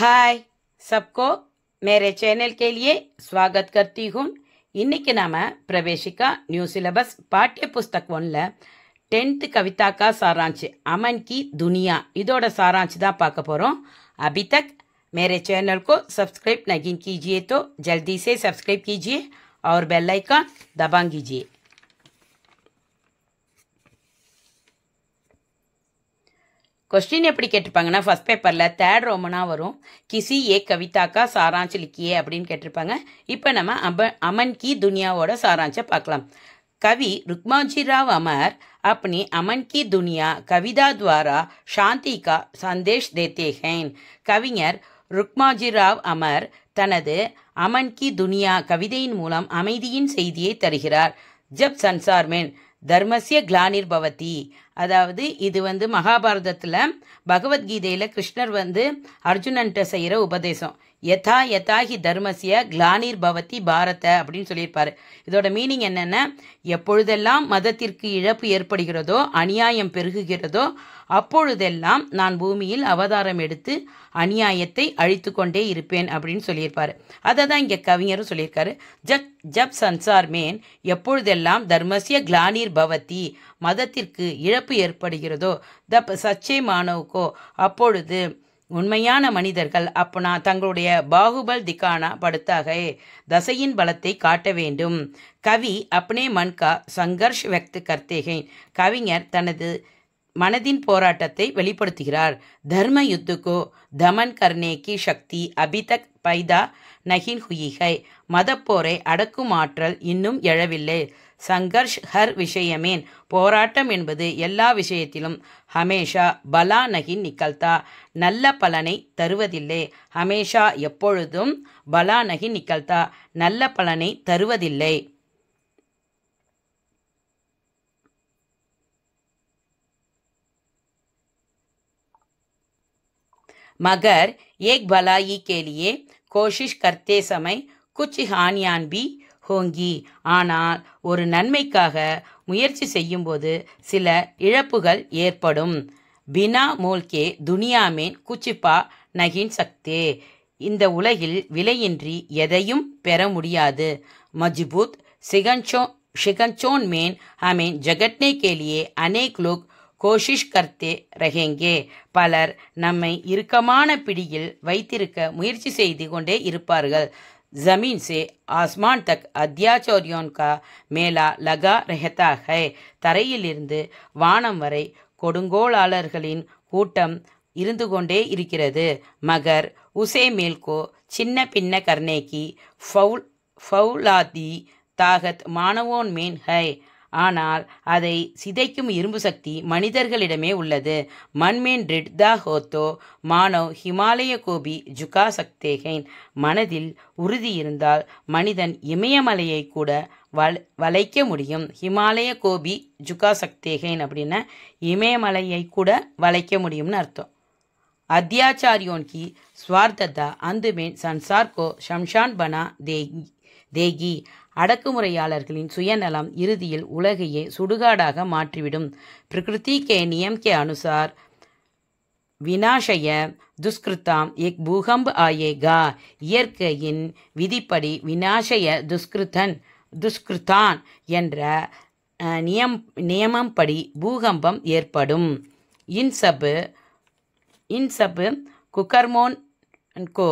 हाय सबको मेरे चैनल के लिए स्वागत करती हूँ इनके नाम प्रवेशिका न्यू सिलबस पाठ्य पुस्तक टेंत कविता का सारांच अमन की दुनिया इोड सारांच पाकपर अभी तक मेरे चैनल को सब्सक्राइब नहीं कीजिए तो जल्दी से सब्सक्राइब कीजिए और बेल आइकन दबा कीजिए கொஸ்டின் எப்படி கேட்டிருப்பாங்கன்னா ஃபஸ்ட் பேப்பரில் தேர்ட் ரோமனாக வரும் கிசி ஏ கவிதாக்கா சாராஞ்சு லிக்கியே அப்படின்னு கேட்டிருப்பாங்க இப்போ நம்ம அப அமன் கி துனியாவோட சாராஞ்சை பார்க்கலாம் கவி ருக்மாஜிராவ் அமர் அப்படி அமன் கி துனியா கவிதா துவாரா சாந்திகா சந்தேஷ் संदेश देते हैं கவிஞர் ருக்மாஜிராவ் அமர் தனது அமன் கி துனியா கவிதையின் மூலம் அமைதியின் செய்தியை தருகிறார் ஜப் சன்சார்மேன் தர்மசிய கிளானிர் பவதி அதாவது இது வந்து மகாபாரதத்தில் பகவத்கீதையில் கிருஷ்ணர் வந்து அர்ஜுனன்ட்ட செய்கிற உபதேசம் யதா யதாகி ஹி தர்மசிய கிளானிர் பவதி பாரத அப்படின்னு சொல்லியிருப்பார் இதோட மீனிங் என்னென்னா எப்பொழுதெல்லாம் மதத்திற்கு இழப்பு ஏற்படுகிறதோ அநியாயம் பெருகுகிறதோ அப்பொழுதெல்லாம் நான் பூமியில் அவதாரம் எடுத்து அநியாயத்தை அழித்து கொண்டே இருப்பேன் அப்படின்னு சொல்லியிருப்பார் அதை தான் இங்கே கவிஞரும் சொல்லியிருக்காரு ஜப் ஜப் சன்சார் மேன் எப்பொழுதெல்லாம் தர்மசிய கிளானிர் பவதி மதத்திற்கு இழப்பு ஏற்படுகிறதோ தப் சச்சே மாணவுக்கோ அப்பொழுது உண்மையான மனிதர்கள் அப்பனா தங்களுடைய பாகுபல் திக்கானா படுத்தாக தசையின் பலத்தை காட்ட வேண்டும் கவி அப்னே மன்கா சங்கர்ஷ் வக்த் கர்த்தேகை கவிஞர் தனது மனதின் போராட்டத்தை வெளிப்படுத்துகிறார் தர்ம யுத்துக்கோ தமன் கர்ணேகி சக்தி அபிதக் பைதா நகின் ஹுயிகை மதப்போரை அடக்கும் ஆற்றல் இன்னும் எழவில்லை சங்கர்ஷ் ஹர் விஷயமேன் போராட்டம் என்பது எல்லா விஷயத்திலும் ஹமேஷா பலா நகி நிக்கல்தா நல்ல பலனை தருவதில்லை ஹமேஷா எப்பொழுதும் பலா நகி நிக்கல்தா நல்ல பலனை தருவதில்லை மகர் ஏக் பலாயி கேலியே கோஷிஷ் கர்த்தே சமை குச்சி ஹானியான் பி ஹோங்கி ஆனால் ஒரு நன்மைக்காக முயற்சி செய்யும்போது சில இழப்புகள் ஏற்படும் பினா மோல்கே துனியாமேன் குச்சிப்பா நகின் சக்தே இந்த உலகில் விலையின்றி எதையும் பெற முடியாது மஜ்பூத் சிகன்சோ शिकंचोन மேன் हमें ஜெகட்னே கேலியே लिए லுக் கோஷிஷ் கர்த்தே ரஹேங்கே பலர் நம்மை இறுக்கமான பிடியில் வைத்திருக்க முயற்சி செய்து கொண்டே இருப்பார்கள் ज़मीन से ஆஸ்மான் தக் அத்தியாச்சோரியோன்கா மேலா லகா ரெஹதா ஹை தரையிலிருந்து வானம் வரை கொடுங்கோளாளர்களின் கூட்டம் இருந்து கொண்டே இருக்கிறது மகர் உசே மேல்கோ சின்ன பின்ன கர்னேகி ஃபவுல் ஃபவுலாதி தாகத் மானவோன் மேன் ஹை ஆனால் அதை சிதைக்கும் இரும்பு சக்தி மனிதர்களிடமே உள்ளது மண்மேன் ரிட்தா ஹோத்தோ மானவ் ஹிமாலய கோபி ஜுகா சக்தேகைன் மனதில் உறுதி இருந்தால் மனிதன் இமயமலையை கூட வல் வளைக்க முடியும் ஹிமாலய கோபி ஜுகா சக்தேகைன் அப்படின்னா இமயமலையை கூட வளைக்க முடியும்னு அர்த்தம் அத்தியாச்சாரியோன்கி की स्वार्थता अंत சன்சார்கோ ஷம்ஷான் பனா தேகி தேகி அடக்குமுறையாளர்களின் சுயநலம் இறுதியில் உலகையே சுடுகாடாக மாற்றிவிடும் பிரகிருதி கே நியம் கே அனுசார் வினாஷய துஷ்கிருத்தாம் எக் ஆயே ஆயேகா இயற்கையின் விதிப்படி வினாஷய துஷ்கிருத்தன் துஷ்கிருத்தான் என்ற நியம் நியமம்படி பூகம்பம் ஏற்படும் இன்சபு இன்சபு குக்கர்மோன் கோ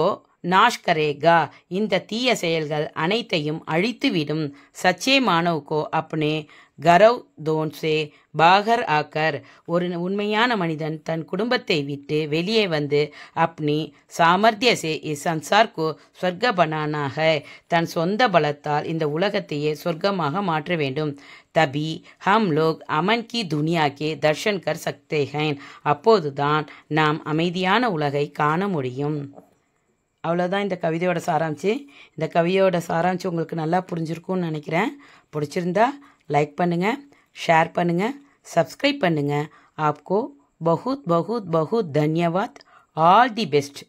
நாஷ்கரேகா இந்த தீய செயல்கள் அனைத்தையும் அழித்துவிடும் சச்சே மானவ்கோ அப்னே கரவ் தோன்சே பாகர் ஆக்கர் ஒரு உண்மையான மனிதன் தன் குடும்பத்தை விட்டு வெளியே வந்து அப்னி சாமர்த்தியசே இஸ் சன்சார்கோ சொர்க்க பனானாக தன் சொந்த பலத்தால் இந்த உலகத்தையே சொர்க்கமாக மாற்ற வேண்டும் தபி ஹம் லோக் அமன் கி துனியாக்கே தர்ஷன் கர் சக்தேகன் அப்போதுதான் நாம் அமைதியான உலகை காண முடியும் அவ்வளோதான் இந்த கவிதையோட சாராம்ச்சு இந்த கவிதையோட சாராம்ச்சு உங்களுக்கு நல்லா புரிஞ்சிருக்கும்னு நினைக்கிறேன் பிடிச்சிருந்தா லைக் பண்ணுங்கள் ஷேர் பண்ணுங்கள் சப்ஸ்கிரைப் பண்ணுங்க ஆப்கோ பகுத் பகுத் பகுத் தன்யவாத் ஆல் தி பெஸ்ட்